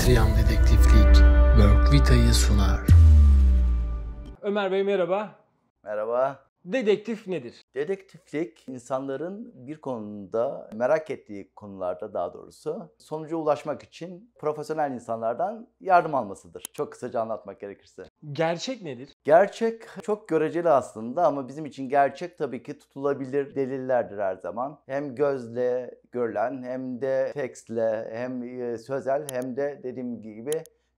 Patreon Dedektiflik Work Vita'yı sunar. Ömer Bey merhaba. Merhaba. Dedektif nedir? Dedektiflik insanların bir konuda merak ettiği konularda daha doğrusu sonuca ulaşmak için profesyonel insanlardan yardım almasıdır. Çok kısaca anlatmak gerekirse. Gerçek nedir? Gerçek çok göreceli aslında ama bizim için gerçek tabii ki tutulabilir delillerdir her zaman. Hem gözle görülen hem de tekstle hem e, sözel hem de dediğim gibi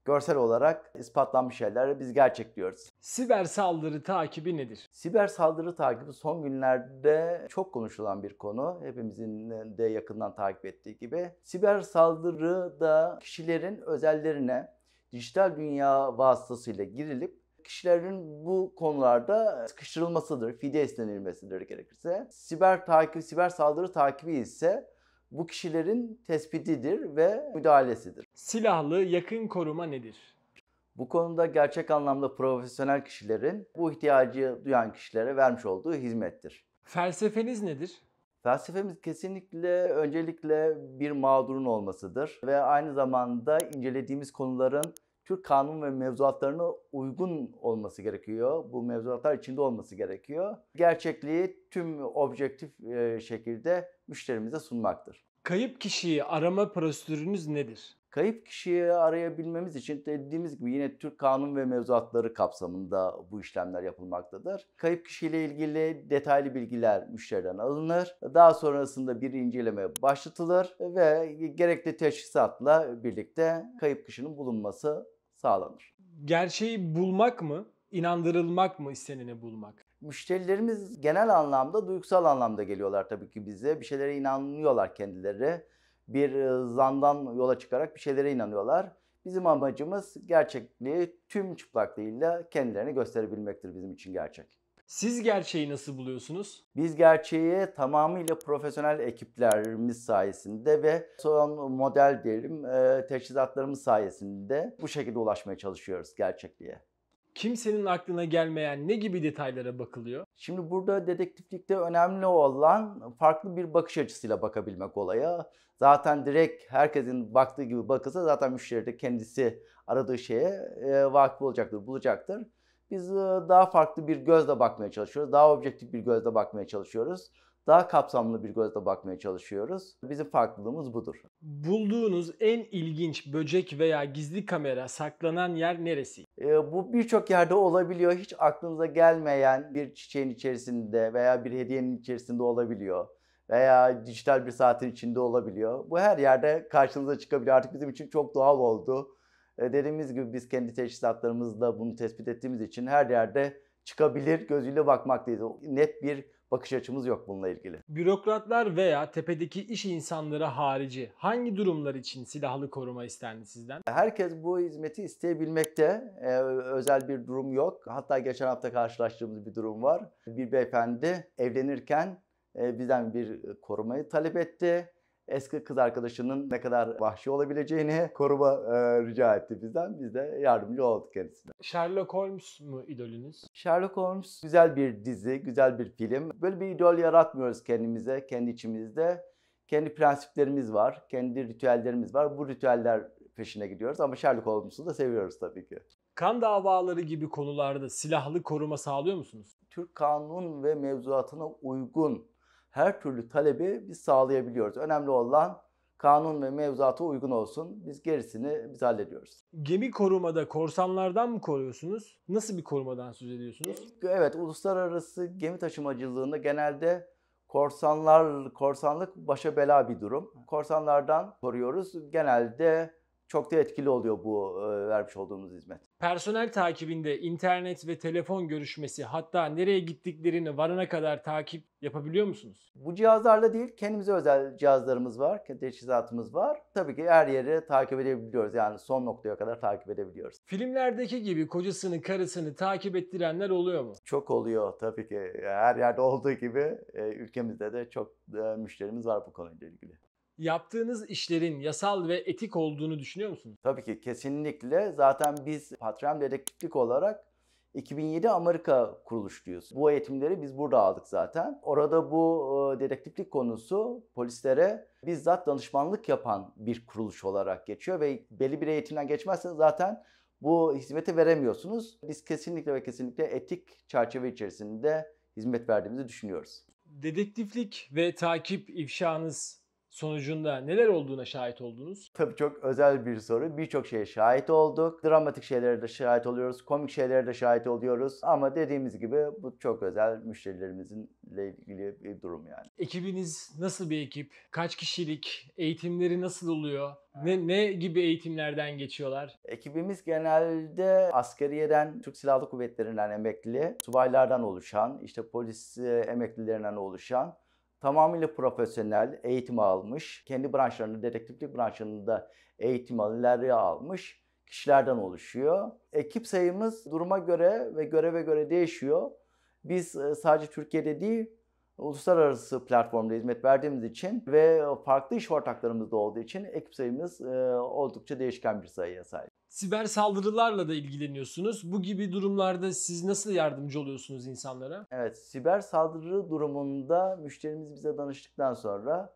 görsel olarak ispatlanmış şeyler biz gerçek diyoruz. Siber saldırı takibi nedir? Siber saldırı takibi son günlerde çok konuşulan bir konu. Hepimizin de yakından takip ettiği gibi. Siber saldırı da kişilerin özellerine dijital dünya vasıtasıyla girilip kişilerin bu konularda sıkıştırılmasıdır, fide denilmesidir gerekirse. Siber takip, siber saldırı takibi ise bu kişilerin tespitidir ve müdahalesidir. Silahlı yakın koruma nedir? Bu konuda gerçek anlamda profesyonel kişilerin bu ihtiyacı duyan kişilere vermiş olduğu hizmettir. Felsefeniz nedir? Felsefemiz kesinlikle öncelikle bir mağdurun olmasıdır ve aynı zamanda incelediğimiz konuların Türk kanun ve mevzuatlarına uygun olması gerekiyor. Bu mevzuatlar içinde olması gerekiyor. Gerçekliği tüm objektif e, şekilde müşterimize sunmaktır. Kayıp kişiyi arama prosedürünüz nedir? Kayıp kişiyi arayabilmemiz için dediğimiz gibi yine Türk kanun ve mevzuatları kapsamında bu işlemler yapılmaktadır. Kayıp kişiyle ilgili detaylı bilgiler müşteriden alınır. Daha sonrasında bir inceleme başlatılır ve gerekli teşhisatla birlikte kayıp kişinin bulunması sağlanır. Gerçeği bulmak mı, inandırılmak mı isteneni bulmak? Müşterilerimiz genel anlamda duygusal anlamda geliyorlar tabii ki bize. Bir şeylere inanıyorlar kendileri bir e, zandan yola çıkarak bir şeylere inanıyorlar. Bizim amacımız gerçekliği tüm çıplaklığıyla kendilerini gösterebilmektir bizim için gerçek. Siz gerçeği nasıl buluyorsunuz? Biz gerçeği tamamıyla profesyonel ekiplerimiz sayesinde ve son model diyelim e, teçhizatlarımız sayesinde bu şekilde ulaşmaya çalışıyoruz gerçekliğe kimsenin aklına gelmeyen ne gibi detaylara bakılıyor? Şimdi burada dedektiflikte önemli olan farklı bir bakış açısıyla bakabilmek olaya. Zaten direkt herkesin baktığı gibi bakılsa zaten müşteri de kendisi aradığı şeye e, vakıf olacaktır, bulacaktır. Biz e, daha farklı bir gözle bakmaya çalışıyoruz. Daha objektif bir gözle bakmaya çalışıyoruz daha kapsamlı bir gözle bakmaya çalışıyoruz. Bizim farklılığımız budur. Bulduğunuz en ilginç böcek veya gizli kamera saklanan yer neresi? E, bu birçok yerde olabiliyor. Hiç aklınıza gelmeyen bir çiçeğin içerisinde veya bir hediyenin içerisinde olabiliyor veya dijital bir saatin içinde olabiliyor. Bu her yerde karşımıza çıkabiliyor. Artık bizim için çok doğal oldu. E, dediğimiz gibi biz kendi teşhisatlarımızla bunu tespit ettiğimiz için her yerde çıkabilir gözüyle bakmaktayız. Net bir bakış açımız yok bununla ilgili. Bürokratlar veya tepedeki iş insanları harici hangi durumlar için silahlı koruma istendi sizden? Herkes bu hizmeti isteyebilmekte. Ee, özel bir durum yok. Hatta geçen hafta karşılaştığımız bir durum var. Bir beyefendi evlenirken e, bizden bir korumayı talep etti eski kız arkadaşının ne kadar vahşi olabileceğini koruma e, rica etti bizden. Biz de yardımcı olduk kendisine. Sherlock Holmes mu idolünüz? Sherlock Holmes güzel bir dizi, güzel bir film. Böyle bir idol yaratmıyoruz kendimize, kendi içimizde. Kendi prensiplerimiz var, kendi ritüellerimiz var. Bu ritüeller peşine gidiyoruz ama Sherlock Holmes'u da seviyoruz tabii ki. Kan davaları gibi konularda silahlı koruma sağlıyor musunuz? Türk kanun ve mevzuatına uygun her türlü talebi biz sağlayabiliyoruz. Önemli olan kanun ve mevzuata uygun olsun. Biz gerisini biz hallediyoruz. Gemi korumada korsanlardan mı koruyorsunuz? Nasıl bir korumadan söz ediyorsunuz? Evet, uluslararası gemi taşımacılığında genelde korsanlar korsanlık başa bela bir durum. Korsanlardan koruyoruz. Genelde çok da etkili oluyor bu e, vermiş olduğumuz hizmet. Personel takibinde internet ve telefon görüşmesi hatta nereye gittiklerini varana kadar takip yapabiliyor musunuz? Bu cihazlarla değil kendimize özel cihazlarımız var, teçhizatımız var. Tabii ki her yeri takip edebiliyoruz yani son noktaya kadar takip edebiliyoruz. Filmlerdeki gibi kocasını karısını takip ettirenler oluyor mu? Çok oluyor tabii ki her yerde olduğu gibi e, ülkemizde de çok e, müşterimiz var bu konuyla ilgili yaptığınız işlerin yasal ve etik olduğunu düşünüyor musunuz? Tabii ki kesinlikle. Zaten biz Patrem Dedektiflik olarak 2007 Amerika kuruluşluyuz. Bu eğitimleri biz burada aldık zaten. Orada bu e, dedektiflik konusu polislere bizzat danışmanlık yapan bir kuruluş olarak geçiyor ve belli bir eğitimden geçmezseniz zaten bu hizmeti veremiyorsunuz. Biz kesinlikle ve kesinlikle etik çerçeve içerisinde hizmet verdiğimizi düşünüyoruz. Dedektiflik ve takip ifşanız sonucunda neler olduğuna şahit oldunuz? Tabii çok özel bir soru. Birçok şeye şahit olduk. Dramatik şeylere de şahit oluyoruz. Komik şeylere de şahit oluyoruz. Ama dediğimiz gibi bu çok özel müşterilerimizinle ilgili bir durum yani. Ekibiniz nasıl bir ekip? Kaç kişilik? Eğitimleri nasıl oluyor? Ne, ne gibi eğitimlerden geçiyorlar? Ekibimiz genelde askeriyeden, Türk Silahlı Kuvvetleri'nden emekli, subaylardan oluşan, işte polis e, emeklilerinden oluşan tamamıyla profesyonel eğitim almış, kendi branşlarını, dedektiflik branşında eğitimleri almış kişilerden oluşuyor. Ekip sayımız duruma göre ve göreve göre değişiyor. Biz e, sadece Türkiye'de değil, uluslararası platformda hizmet verdiğimiz için ve farklı iş ortaklarımız da olduğu için ekip sayımız e, oldukça değişken bir sayıya sahip. Siber saldırılarla da ilgileniyorsunuz. Bu gibi durumlarda siz nasıl yardımcı oluyorsunuz insanlara? Evet, siber saldırı durumunda müşterimiz bize danıştıktan sonra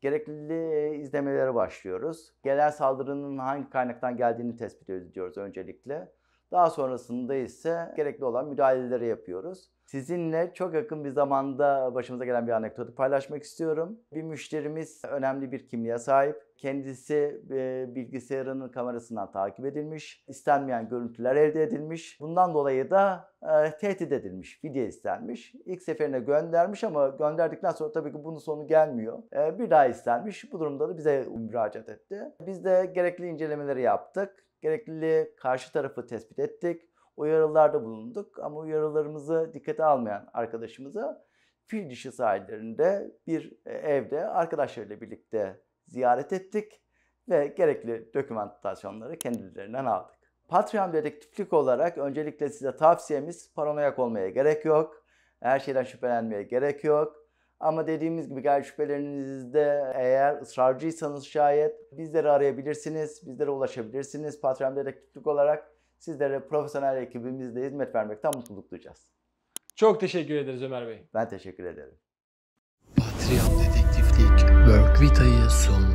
gerekli izlemelere başlıyoruz. Gelen saldırının hangi kaynaktan geldiğini tespit ediyoruz öncelikle. Daha sonrasında ise gerekli olan müdahaleleri yapıyoruz. Sizinle çok yakın bir zamanda başımıza gelen bir anekdotu paylaşmak istiyorum. Bir müşterimiz önemli bir kimliğe sahip. Kendisi e, bilgisayarının kamerasından takip edilmiş. İstenmeyen görüntüler elde edilmiş. Bundan dolayı da e, tehdit edilmiş, video istenmiş. İlk seferine göndermiş ama gönderdikten sonra tabii ki bunun sonu gelmiyor. E, bir daha istenmiş. Bu durumda da bize müracaat etti. Biz de gerekli incelemeleri yaptık gerekli karşı tarafı tespit ettik. Uyarılarda bulunduk ama uyarılarımızı dikkate almayan arkadaşımızı fil dişi sahillerinde bir e, evde arkadaşlarıyla birlikte ziyaret ettik ve gerekli dokümantasyonları kendilerinden aldık. Patreon dedektiflik olarak öncelikle size tavsiyemiz paranoyak olmaya gerek yok. Her şeyden şüphelenmeye gerek yok ama dediğimiz gibi gayri şüphelerinizde eğer ısrarcıysanız şayet bizleri arayabilirsiniz, bizlere ulaşabilirsiniz. Patreon dedektiflik olarak sizlere profesyonel ekibimizle hizmet vermekten mutluluk duyacağız. Çok teşekkür ederiz Ömer Bey. Ben teşekkür ederim. Patreon Dedektiflik Work Vita'yı sundu.